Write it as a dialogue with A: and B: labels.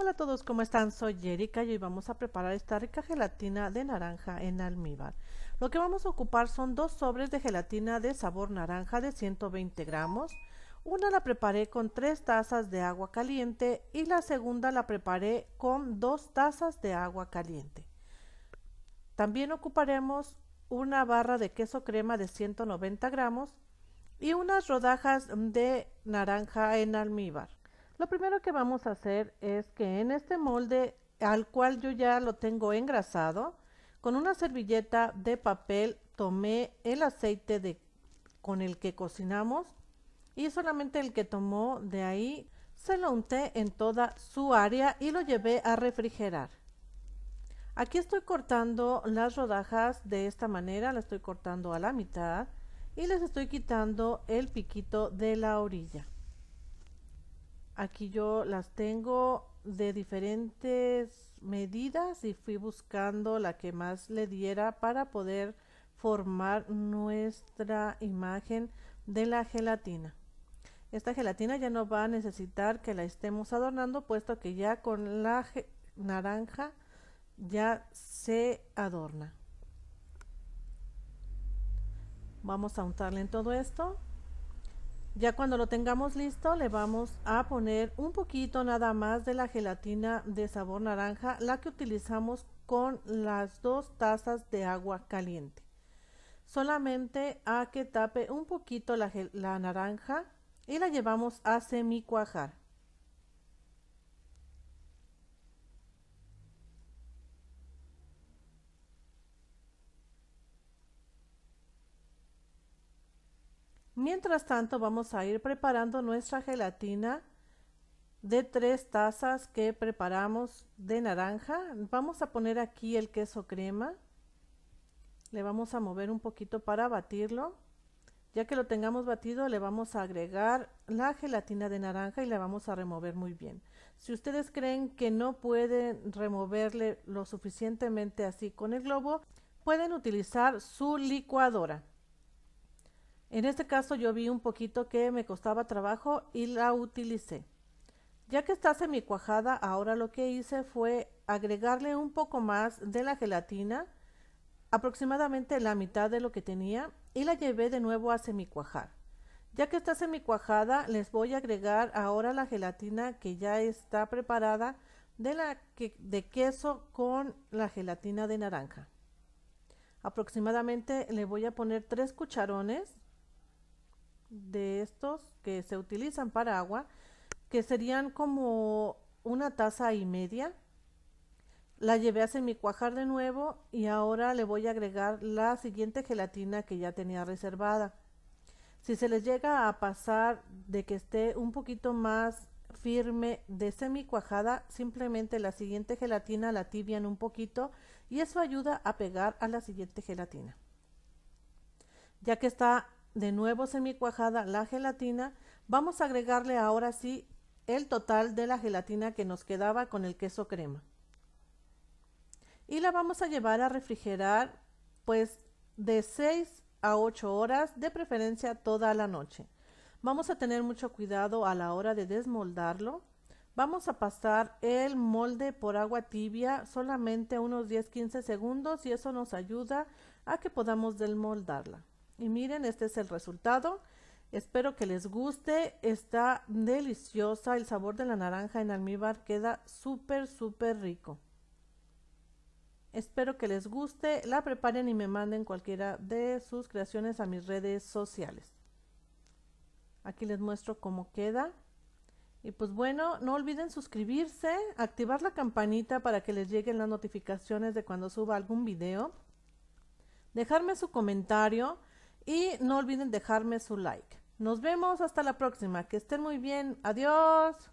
A: Hola a todos, ¿cómo están? Soy Jerica y hoy vamos a preparar esta rica gelatina de naranja en almíbar. Lo que vamos a ocupar son dos sobres de gelatina de sabor naranja de 120 gramos. Una la preparé con tres tazas de agua caliente y la segunda la preparé con dos tazas de agua caliente. También ocuparemos una barra de queso crema de 190 gramos y unas rodajas de naranja en almíbar. Lo primero que vamos a hacer es que en este molde al cual yo ya lo tengo engrasado, con una servilleta de papel tomé el aceite de, con el que cocinamos y solamente el que tomó de ahí se lo unté en toda su área y lo llevé a refrigerar. Aquí estoy cortando las rodajas de esta manera, la estoy cortando a la mitad y les estoy quitando el piquito de la orilla. Aquí yo las tengo de diferentes medidas y fui buscando la que más le diera para poder formar nuestra imagen de la gelatina. Esta gelatina ya no va a necesitar que la estemos adornando puesto que ya con la naranja ya se adorna. Vamos a untarle en todo esto. Ya cuando lo tengamos listo le vamos a poner un poquito nada más de la gelatina de sabor naranja, la que utilizamos con las dos tazas de agua caliente. Solamente a que tape un poquito la, naranja y la llevamos a semi cuajar. Mientras tanto vamos a ir preparando nuestra gelatina de tres tazas que preparamos de naranja. Vamos a poner aquí el queso crema. Le vamos a mover un poquito para batirlo. Ya que lo tengamos batido, le vamos a agregar la gelatina de naranja y la vamos a remover muy bien. Si ustedes creen que no pueden removerle lo suficientemente así con el globo, pueden utilizar su licuadora. En este caso yo vi un poquito que me costaba trabajo y la utilicé. Ya que está semi cuajada, ahora lo que hice fue agregarle un poco más de la gelatina, aproximadamente la mitad de lo que tenía, y la llevé de nuevo a semi cuajar. Ya que está semi cuajada, les voy a agregar ahora la gelatina que ya está preparada de, la de queso con la gelatina de naranja. Aproximadamente le voy a poner tres cucharones de estos que se utilizan para agua, que serían como una taza y media. La llevé a cuajar de nuevo y ahora le voy a agregar la siguiente gelatina que ya tenía reservada. Si se les llega a pasar de que esté un poquito más firme de cuajada simplemente la siguiente gelatina la tibian un poquito y eso ayuda a pegar a la siguiente gelatina. Ya que está de nuevo semi cuajada la gelatina, vamos a agregarle ahora sí el total de la gelatina que nos quedaba con el queso crema. Y la vamos a llevar a refrigerar pues de 6 a 8 horas, de preferencia toda la noche. Vamos a tener mucho cuidado a la hora de desmoldarlo. Vamos a pasar el molde por agua tibia solamente unos 10-15 segundos y eso nos ayuda a que podamos desmoldarla. Y miren, este es el resultado. Espero que les guste. Está deliciosa. El sabor de la naranja en almíbar queda súper, súper rico. Espero que les guste. La preparen y me manden cualquiera de sus creaciones a mis redes sociales. Aquí les muestro cómo queda. Y pues bueno, no olviden suscribirse, activar la campanita para que les lleguen las notificaciones de cuando suba algún video. Dejarme su comentario y no olviden dejarme su like. Nos vemos hasta la próxima. Que estén muy bien. Adiós.